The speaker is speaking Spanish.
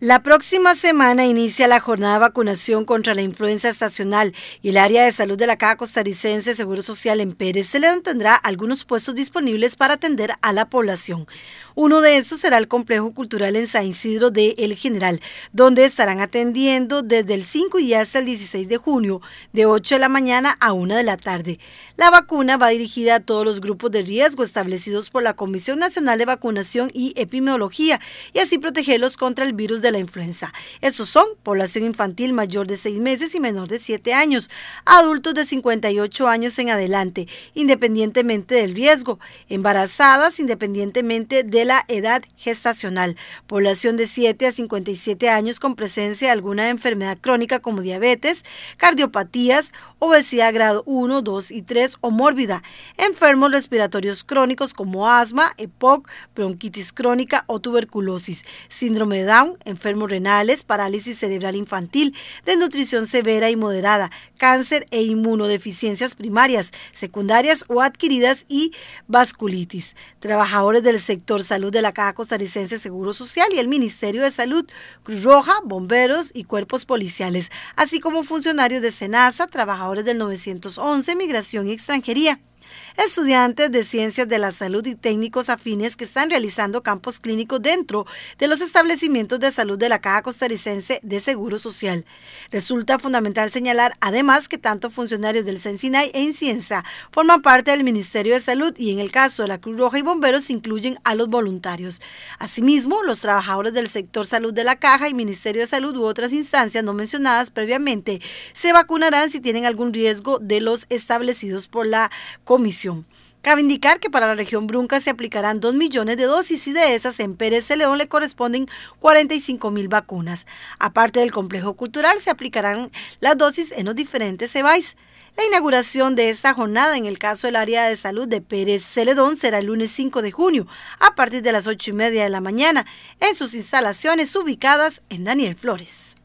La próxima semana inicia la jornada de vacunación contra la influenza estacional y el área de salud de la Caja Costarricense Seguro Social en Pérez le tendrá algunos puestos disponibles para atender a la población. Uno de esos será el Complejo Cultural en San Isidro de El General, donde estarán atendiendo desde el 5 y hasta el 16 de junio, de 8 de la mañana a 1 de la tarde. La vacuna va dirigida a todos los grupos de riesgo establecidos por la Comisión Nacional de Vacunación y Epidemiología y así protegerlos contra el virus la influenza. Estos son población infantil mayor de 6 meses y menor de 7 años, adultos de 58 años en adelante, independientemente del riesgo, embarazadas independientemente de la edad gestacional, población de 7 a 57 años con presencia de alguna enfermedad crónica como diabetes, cardiopatías, obesidad grado 1, 2 y 3 o mórbida, enfermos respiratorios crónicos como asma, EPOC, bronquitis crónica o tuberculosis, síndrome de Down, enfermedad enfermos renales, parálisis cerebral infantil, desnutrición severa y moderada, cáncer e inmunodeficiencias primarias, secundarias o adquiridas y vasculitis. Trabajadores del sector salud de la Caja Costarricense Seguro Social y el Ministerio de Salud, Cruz Roja, bomberos y cuerpos policiales, así como funcionarios de SENASA, trabajadores del 911, Migración y Extranjería estudiantes de ciencias de la salud y técnicos afines que están realizando campos clínicos dentro de los establecimientos de salud de la Caja Costarricense de Seguro Social. Resulta fundamental señalar además que tanto funcionarios del CENCINAI e INCIENSA forman parte del Ministerio de Salud y en el caso de la Cruz Roja y Bomberos incluyen a los voluntarios. Asimismo, los trabajadores del sector salud de la Caja y Ministerio de Salud u otras instancias no mencionadas previamente se vacunarán si tienen algún riesgo de los establecidos por la comisión. Cabe indicar que para la región Brunca se aplicarán 2 millones de dosis y de esas en Pérez Celedón le corresponden 45 mil vacunas. Aparte del complejo cultural, se aplicarán las dosis en los diferentes cebais. La inauguración de esta jornada en el caso del área de salud de Pérez Celedón será el lunes 5 de junio a partir de las 8 y media de la mañana en sus instalaciones ubicadas en Daniel Flores.